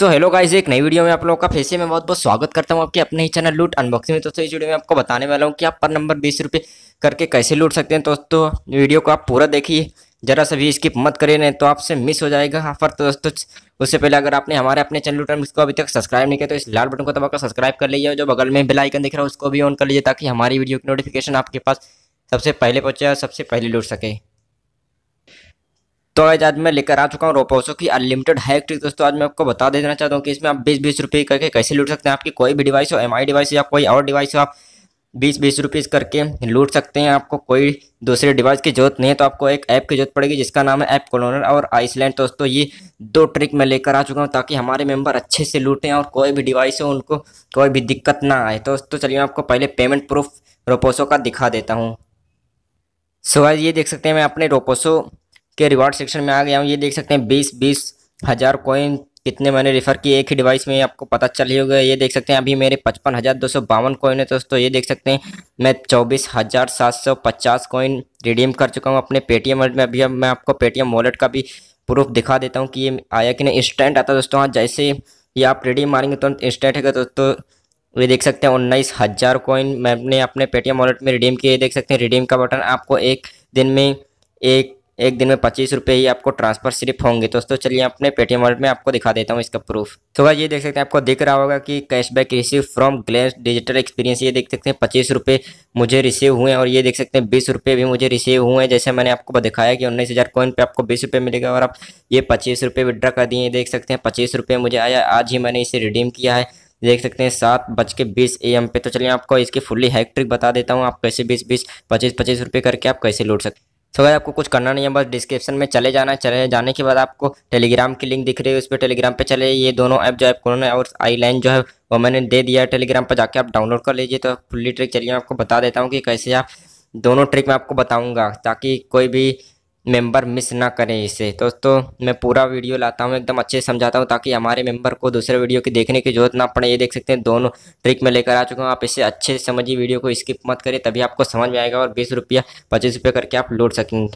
so hello guys एक नई video में आप लोगों का फिर से मैं बहुत बहुत स्वागत करता हूँ आपके अपने ही चैनल लूट अनबॉक्सिंग में तो इस वीडियो में आपको बताने वाला हूँ कि आप पर नंबर बीस रुपये करके कैसे लूट सकते हैं दोस्तों वीडियो को आप पूरा देखिए जरा सा भी मत करें नहीं तो आपसे मिस हो जाएगा ऑफर हाँ, तो दोस्तों उससे पहले अगर आपने हमारे अपने चैनल लूट को अभी तक सब्सक्राइब नहीं किया तो इस लाल बटन को दबाकर सब्सक्राइब कर लीजिए जो बगल में बेलाइकन दिख रहा है उसको भी ऑन कर लीजिए ताकि हमारी वीडियो की नोटिफिकेशन आपके पास सबसे पहले पहुँचे और सबसे पहले लूट सके तो आज आज मैं लेकर आ चुका हूँ रोपोसो की अनलिमिटेड हैक ट्रिक दोस्तों आज मैं आपको बता देना चाहता हूँ कि इसमें आप बीस बीस रुपये करके कैसे लूट सकते हैं आपकी कोई भी डिवाइस हो एम डिवाइस या कोई और डिवाइस हो आप बीस बीस रुपीज़ करके लूट सकते हैं आपको कोई दूसरे डिवाइस की जरूरत नहीं है तो आपको एक ऐप की जरूरत पड़ेगी जिसका नाम है ऐप कॉलोनर और आइसलैंड दोस्तों ये दो ट्रिक मैं लेकर आ चुका हूँ ताकि हमारे मेंबर अच्छे से लूटें और कोई भी डिवाइस हो उनको कोई भी दिक्कत ना आए दोस्तों चलिए मैं आपको पहले पेमेंट प्रूफ रोपोसो का दिखा देता हूँ सो ये देख सकते हैं मैं अपने रोपोसो के रिवार्ड सेक्शन में आ गया हूँ ये देख सकते हैं बीस बीस हज़ार कोइन कितने मैंने रेफर किए एक ही डिवाइस में आपको पता चल ही होगा ये देख सकते हैं अभी मेरे पचपन हज़ार दो सौ बावन कोइन है दोस्तों ये देख सकते हैं मैं चौबीस हज़ार सात सौ पचास कोइन रिडीम कर चुका हूँ अपने पेटीएम वॉलेट में अभी अब मैं आपको पेटीएम वॉलेट का भी प्रूफ दिखा देता हूँ कि ये आया कि नहीं इंस्टेंट आता दोस्तों हाँ जैसे ये आप रिडीम मारेंगे तो तुरंत इंस्टेंट है दोस्तों ये देख सकते हैं उन्नीस हज़ार कोइन मैंने अपने पेटीएम वॉलेट में रिडीम किए देख सकते हैं रिडीम का बटन आपको एक दिन में एक एक दिन में पच्चीस रुपये ही आपको ट्रांसफर सिर्फ होंगे दोस्तों चलिए अपने पेटीएम वॉलेट में आपको दिखा देता हूँ इसका प्रूफ तो भाई ये देख सकते हैं आपको दिख रहा होगा कि cashback receive from Glance digital experience ये देख सकते हैं पच्चीस रुपये मुझे रिसीव हुए हैं और ये देख सकते हैं बीस रुपये भी मुझे रिसीव हुए हैं जैसे मैंने आपको दिखाया कि उन्नीस हज़ार कॉइन पर आपको बीस रुपये मिलेगा और आप ये पच्चीस रुपये विड्रा कर दिए देख सकते हैं पच्चीस रुपये मुझे आया आज ही मैंने इसे रिडीम किया है देख सकते हैं सात बज के बीस ए एम पे तो चलिए आपको इसकी फुल्ली हैक ट्रिक बता देता हूँ आप कैसे बीस बीस पच्चीस पच्चीस रुपये करके आप कैसे लूट सकते हैं सो अगर आपको कुछ करना नहीं है बस डिस्क्रिप्शन में चले जाना है चले जाने के बाद आपको टेलीग्राम की लिंक दिख रही है उस पर टेलीग्राम पे चले ये दोनों ऐप जो है कोरोना और आईलाइन जो है वो मैंने दे दिया है टेलीग्राम पर जाके आप डाउनलोड कर लीजिए तो फुल्ली ट्रिक चलिए मैं आपको बता देता हूँ कि कैसे आप दोनों ट्रिक मैं आपको बताऊँगा ताकि कोई भी मेंबर मिस ना करें इसे दोस्तों मैं पूरा वीडियो लाता हूँ एकदम अच्छे से समझाता हूँ ताकि हमारे मेंबर को दूसरे वीडियो की देखने की जरूरत ना पड़े ये देख सकते हैं दोनों ट्रिक में लेकर आ चुका हूँ आप इसे अच्छे से समझिए वीडियो को स्किप मत करें तभी आपको समझ में आएगा और बीस रुपया पच्चीस रुपया करके आप लौट सकेंगे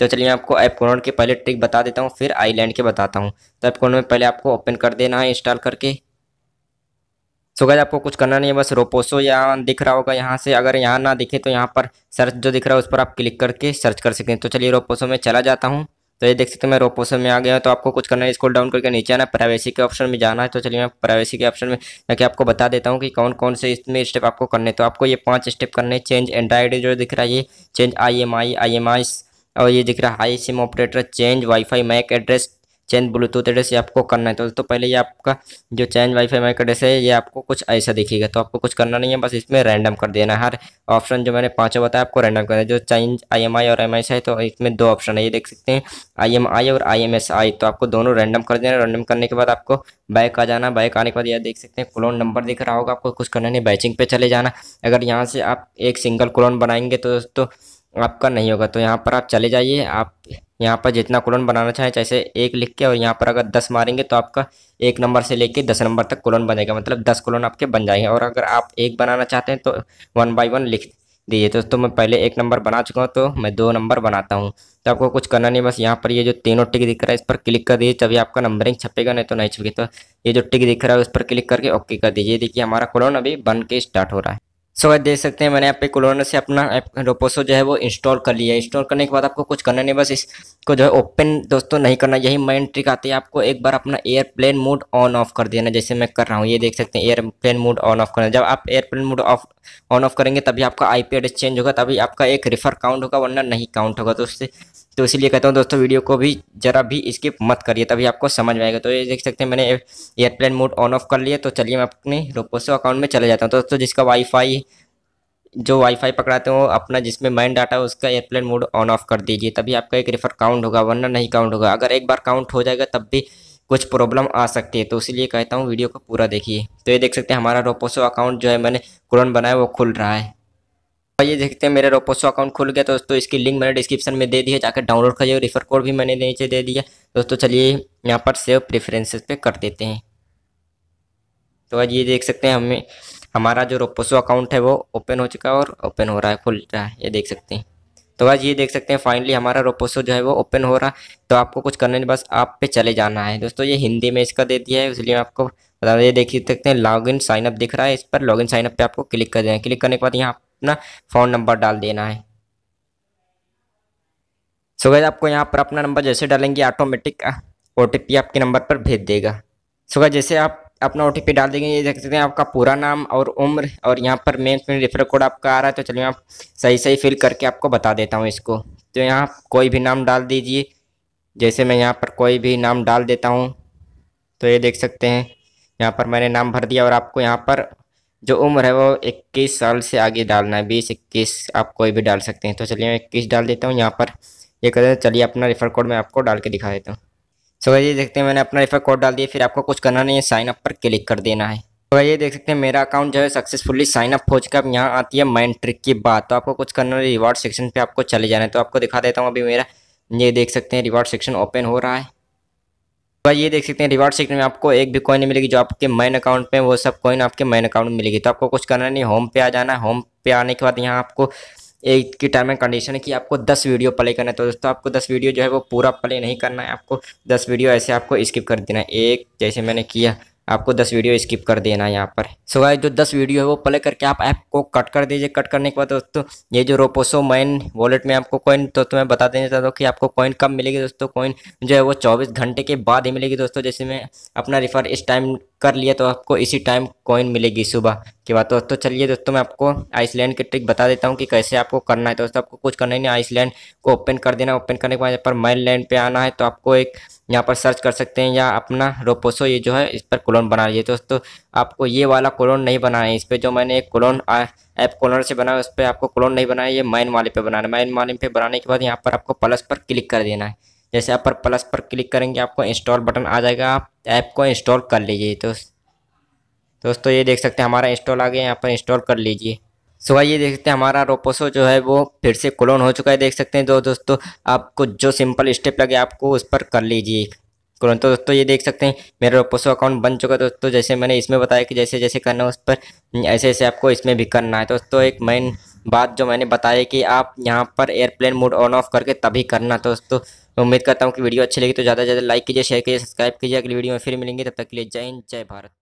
तो चलिए आपको ऐप कोनोड के पहले ट्रिक बता देता हूँ फिर आईलैंड के बताता हूँ तो ऐप कोनोड में पहले आपको ओपन कर देना है इंस्टॉल करके सो गैज आपको कुछ करना नहीं है बस रोपोसो यहाँ दिख रहा होगा यहाँ से अगर यहाँ ना दिखे तो यहाँ पर सर्च जो दिख रहा है उस पर आप क्लिक करके सर्च कर सकते हैं तो चलिए रोपोसो में चला जाता हूँ तो ये देख सकते हैं मैं रोपोसो में आ गया तो आपको कुछ करना है इसको डाउन करके नीचे आना प्राइवेसी के ऑप्शन में जाना है तो चलिए मैं प्राइवेसी के ऑप्शन में जाके आपको बता देता हूँ कि कौन कौन से इसमें स्टेप आपको करने तो आपको ये पाँच स्टेप करने चेंज एंड्राइड जो दिख रहा है ये change I M I I M I और ये दिख रहा है हाई SIM operator change WiFi MAC address change Bluetooth address ये आपको करना है तो दोस्तों पहले ये आपका जो चेंज वाईफाई माइक एड्रेस है ये आपको कुछ ऐसा दिखेगा तो आपको कुछ करना नहीं है बस इसमें रैंडम कर देना हर ऑप्शन जो मैंने पाँचों बताया आपको रैंडम करना है जो चेंज आई एम आई और एम आई है तो इसमें दो ऑप्शन है ये देख सकते हैं आई एम आई और आई एम एस आई तो आपको दोनों रैंडम कर देना रैंडम करने के बाद आपको बाइक आ जाना बाइक आने के बाद यह देख सकते हैं क्लोन नंबर दिख रहा होगा आपको कुछ करना नहीं बैचिंग पे चले जाना अगर यहाँ से आप एक सिंगल क्लोन बनाएंगे तो दोस्तों आपका नहीं होगा तो यहाँ पर आप चले जाइए आप यहाँ पर जितना कॉलन बनाना चाहें जैसे एक लिख के और यहाँ पर अगर दस मारेंगे तो आपका एक नंबर से लेके दस नंबर तक कॉलन बनेगा मतलब दस कॉलन आपके बन जाएंगे और अगर आप एक बनाना चाहते हैं तो वन बाई वन लिख दीजिए तो, तो मैं पहले एक नंबर बना चुका हूँ तो मैं दो नंबर बनाता हूँ तो आपको कुछ करना नहीं बस यहाँ पर ये जो तीनों टिक दिख रहा है इस पर क्लिक कर दीजिए तभी आपका नंबरिंग छपेगा नहीं तो नहीं छपेगी तो ये जो टिक दिख रहा है उस पर क्लिक करके ओके कर दीजिए देखिए हमारा कॉलन अभी बन के स्टार्ट हो रहा है सो so, देख सकते हैं मैंने यहाँ पे कोलोना से अपना रोपोसो जो है वो इंस्टॉल कर लिया है इंस्टॉल करने के बाद आपको कुछ करना नहीं बस इसको जो है ओपन दोस्तों नहीं करना यही मेन ट्रिक आती है आपको एक बार अपना एयरप्लेन मोड ऑन ऑफ कर देना जैसे मैं कर रहा हूँ ये देख सकते हैं एयरप्लेन मोड ऑन ऑफ करना जब आप airplane mode off on off करेंगे तभी आपका आई एड्रेस चेंज होगा तभी आपका एक रिफर काउंट होगा वरना नहीं काउंट होगा तो उससे तो इसीलिए कहता हूँ दोस्तों वीडियो को भी ज़रा भी स्किप मत करिए तभी आपको समझ में आएगा तो ये देख सकते हैं मैंने एयरप्लेन मोड ऑन ऑफ कर लिया तो चलिए मैं अपने रोपोसो अकाउंट में चले जाता हूँ दोस्तों जिसका वाईफाई जो वाईफाई पकड़ाते हो अपना जिसमें माइंड डाटा है उसका एयरप्लेन मोड ऑन ऑफ कर दीजिए तभी आपका एक रेफर काउंट होगा वरना नहीं काउंट होगा अगर एक बार काउंट हो जाएगा तब भी कुछ प्रॉब्लम आ सकती है तो इसीलिए कहता हूँ वीडियो को पूरा देखिए तो ये देख सकते हैं हमारा रोपोसो अकाउंट जो है मैंने कुरन बनाया वो खुल रहा है ये देखते हैं मेरा रोपोसो अकाउंट खुल गया तो दोस्तों इसकी लिंक मैंने डिस्क्रिप्शन में दे दी है जाकर डाउनलोड करिए रिफर कोड भी मैंने नीचे दे दिया दोस्तों चलिए यहाँ पर सेव प्रेफरेंसेस पे कर देते हैं तो आज ये देख सकते हैं हमें हमारा जो रोपोसो अकाउंट है वो ओपन हो चुका है और ओपन हो रहा है खुल रहा है ये देख सकते हैं तो आज ये देख सकते हैं फाइनली हमारा रोपोसो जो है वो ओपन हो रहा है तो आपको कुछ करने बस आप पे चले जाना है दोस्तों ये हिंदी में इसका दे दिया है इसलिए आपको बता देख सकते हैं लॉग इन साइनअप दिख रहा है इस पर लॉग इन साइनअप पर आपको क्लिक कर देना क्लिक करने के बाद यहाँ अपना फ़ोन नंबर डाल देना है सो so आपको यहाँ पर अपना नंबर जैसे डालेंगे ऑटोमेटिक ओ आपके नंबर पर भेज देगा सो so जैसे आप अपना ओ डाल देंगे ये देख सकते हैं आपका पूरा नाम और उम्र और यहाँ पर मेन रेफर कोड आपका आ रहा है तो चलिए आप सही सही फिल करके आपको बता देता हूँ इसको तो यहाँ कोई भी नाम डाल दीजिए जैसे मैं यहाँ पर कोई भी नाम डाल देता हूँ तो ये देख सकते हैं यहाँ पर मैंने नाम भर दिया और आपको यहाँ पर जो उम्र है वो इक्कीस साल से आगे डालना है बीस इक्कीस आप कोई भी डाल सकते हैं तो चलिए मैं इक्कीस डाल देता हूँ यहाँ पर ये कर चलिए अपना रेफर कोड मैं आपको डाल के दिखा देता हूँ सो ये देखते हैं मैंने अपना रेफर कोड डाल दिया फिर आपको कुछ करना नहीं है साइन अप पर क्लिक कर देना है तो ये देख सकते हैं मेरा अकाउंट जो है सक्सेसफुली साइन अप हो चुका अब यहाँ आती है माइंड ट्रिक की बात तो आपको कुछ करना है रिवार्ड सेक्शन पे आपको चले जाना है तो आपको दिखा देता हूँ अभी मेरा ये देख सकते हैं रिवार्ड सेक्शन ओपन हो रहा है भाई ये देख सकते हैं रिवार्ड सेक्टर में आपको एक भी कॉइन मिलेगी जो आपके मैन अकाउंट में वो सब कॉइन आपके मैन अकाउंट में मिलेगी तो आपको कुछ करना नहीं होम पे आ जाना होम पे आने के बाद यहाँ आपको एक की टर्म एंड कंडीशन है कि आपको दस वीडियो प्ले करना है तो दोस्तों आपको दस वीडियो जो है वो पूरा प्ले नहीं करना है आपको दस वीडियो ऐसे आपको स्किप कर देना है एक जैसे मैंने किया आपको दस वीडियो स्किप कर देना है यहाँ पर सो so जो दस वीडियो है वो प्ले करके आप ऐप को कट कर दीजिए कट करने के बाद दोस्तों ये जो रोपोसो माइन वॉलेट में आपको कॉइन तो मैं बता देना चाहता हूँ कि आपको कॉइन कब मिलेगी दोस्तों कॉइन जो है वो चौबीस घंटे के बाद ही मिलेगी दोस्तों जैसे मैं अपना रिफ़र इस टाइम कर लिया तो आपको इसी टाइम कॉइन मिलेगी सुबह के बाद दोस्तों चलिए दोस्तों मैं आपको आइसलैंड की ट्रिक बता देता हूँ कि कैसे आपको करना है दोस्तों आपको कुछ करना ही नहीं आइसलैंड को ओपन कर देना ओपन करने के बाद यहाँ पर माइन लैंड पर आना है तो आपको एक यहाँ पर सर्च कर सकते हैं या अपना रोपोसो ये जो है इस पर कोलोन बना लीजिए दोस्तों आपको ये वाला कोलोन नहीं बनाना है इस पर जो मैंने एक कोलोन ऐप कोलोन से बनाया उस पर आपको कोलोन नहीं बनाया ये माइन वाले पे बनाना है माइन वाले पे बनाने के बाद यहाँ पर आपको प्लस पर क्लिक कर देना है जैसे आप पर प्लस पर क्लिक करेंगे आपको इंस्टॉल बटन आ जाएगा आप ऐप को इंस्टॉल कर लीजिए तो दोस्तों ये देख सकते हैं हमारा इंस्टॉल आ गया यहाँ पर इंस्टॉल कर लीजिए सो भाई ये देख सकते हैं हमारा रोपोसो जो है वो फिर से क्लोन हो चुका है देख सकते हैं जो तो दोस्तों आपको जो सिंपल स्टेप लगे आपको उस पर कर लीजिए क्लोन तो दोस्तों ये देख सकते हैं मेरा रोपोसो अकाउंट बन चुका है दोस्तों जैसे मैंने इसमें बताया कि जैसे जैसे करना है उस पर ऐसे ऐसे आपको इसमें भी करना है दोस्तों एक मेन बात जो मैंने बताया कि आप यहाँ पर एयरप्लेन मोड ऑन ऑफ करके तभी करना दोस्तों उम्मीद करता हूँ कि वीडियो अच्छी लगी तो ज़्यादा से ज़्यादा लाइक कीजिए शेयर कीजिए सब्सक्राइब कीजिए अगली वीडियो में फिर मिलेंगे तब तक के लिए जय हिंद जय भारत